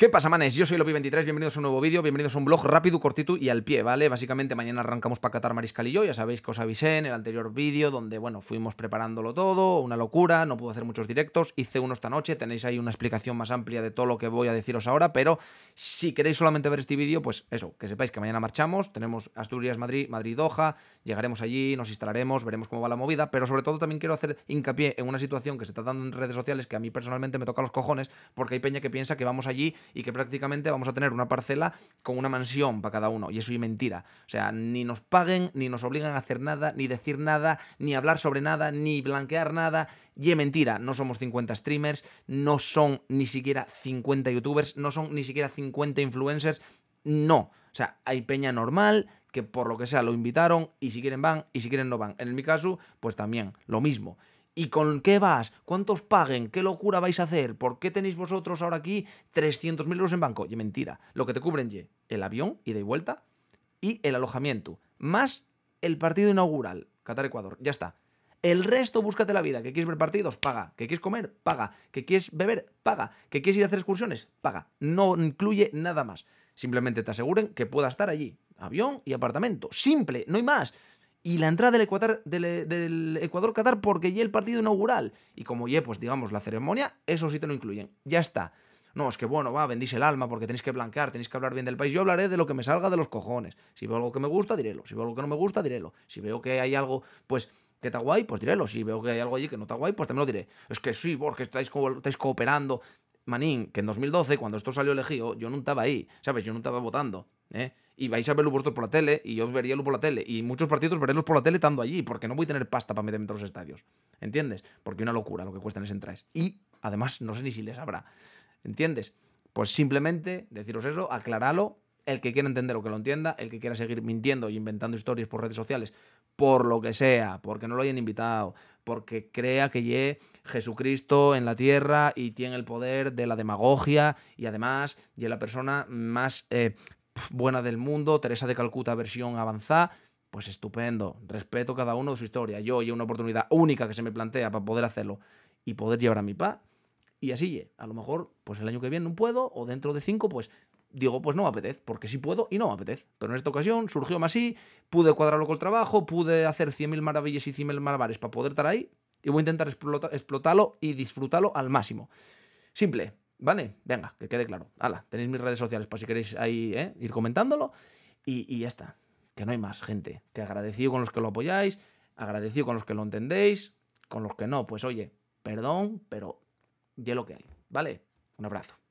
¿Qué pasa, manes? Yo soy Lopi23, bienvenidos a un nuevo vídeo, bienvenidos a un blog rápido, cortito y al pie, ¿vale? Básicamente mañana arrancamos para Catar Mariscal y yo, ya sabéis que os avisé en el anterior vídeo donde, bueno, fuimos preparándolo todo, una locura, no pude hacer muchos directos, hice uno esta noche, tenéis ahí una explicación más amplia de todo lo que voy a deciros ahora, pero si queréis solamente ver este vídeo, pues eso, que sepáis que mañana marchamos, tenemos Asturias, Madrid, Madrid-Doha, llegaremos allí, nos instalaremos, veremos cómo va la movida, pero sobre todo también quiero hacer hincapié en una situación que se está dando en redes sociales que a mí personalmente me toca los cojones, porque hay peña que piensa que vamos allí y que prácticamente vamos a tener una parcela con una mansión para cada uno. Y eso es mentira. O sea, ni nos paguen, ni nos obligan a hacer nada, ni decir nada, ni hablar sobre nada, ni blanquear nada. Y es mentira, no somos 50 streamers, no son ni siquiera 50 youtubers, no son ni siquiera 50 influencers. No. O sea, hay peña normal que por lo que sea lo invitaron y si quieren van y si quieren no van. En mi caso, pues también lo mismo. ¿Y con qué vas? ¿Cuántos paguen? ¿Qué locura vais a hacer? ¿Por qué tenéis vosotros ahora aquí 300.000 euros en banco? Y mentira, lo que te cubren ye, el avión, ida y vuelta, y el alojamiento, más el partido inaugural, Qatar-Ecuador, ya está. El resto, búscate la vida. Que quieres ver partidos, paga. Que quieres comer, paga. Que quieres beber, paga. Que quieres ir a hacer excursiones, paga. No incluye nada más. Simplemente te aseguren que pueda estar allí. Avión y apartamento. Simple, no hay más y la entrada del Ecuador, del, Qatar porque ya el partido inaugural. Y como ya, pues digamos, la ceremonia, eso sí te lo incluyen. Ya está. No, es que bueno, va, vendís el alma porque tenéis que blanquear, tenéis que hablar bien del país. Yo hablaré de lo que me salga de los cojones. Si veo algo que me gusta, dirélo. Si veo algo que no me gusta, dirélo. Si veo que hay algo, pues que está guay, pues dirélo. Si veo que hay algo allí que no está guay, pues también lo diré. Es que sí, porque estáis, estáis cooperando. Manín, que en 2012, cuando esto salió elegido, yo no estaba ahí, ¿sabes? Yo no estaba votando. ¿eh? Y vais a verlo por la tele, y yo vería por la tele, y muchos partidos verélos por la tele estando allí, porque no voy a tener pasta para meterme en todos los estadios. ¿Entiendes? Porque una locura lo que cuestan es entrar. Y además, no sé ni si les habrá. ¿Entiendes? Pues simplemente deciros eso, aclaralo El que quiera entender o que lo entienda, el que quiera seguir mintiendo y inventando historias por redes sociales, por lo que sea, porque no lo hayan invitado, porque crea que llegue Jesucristo en la tierra y tiene el poder de la demagogia y además y la persona más eh, buena del mundo, Teresa de Calcuta versión avanzada, pues estupendo, respeto cada uno de su historia. Yo y una oportunidad única que se me plantea para poder hacerlo y poder llevar a mi pa. Y así, a lo mejor, pues el año que viene no puedo, o dentro de cinco, pues digo, pues no me apetece, porque sí puedo y no me apetece. Pero en esta ocasión surgió más así, pude cuadrarlo con el trabajo, pude hacer 100.000 maravillas y mil malabares para poder estar ahí, y voy a intentar explotarlo y disfrutarlo al máximo. Simple, ¿Vale? Venga, que quede claro. Hala, tenéis mis redes sociales para si queréis ahí ¿eh? ir comentándolo. Y, y ya está. Que no hay más, gente. Que agradecido con los que lo apoyáis, agradecido con los que lo entendéis, con los que no, pues oye, perdón, pero ya lo que hay. ¿Vale? Un abrazo.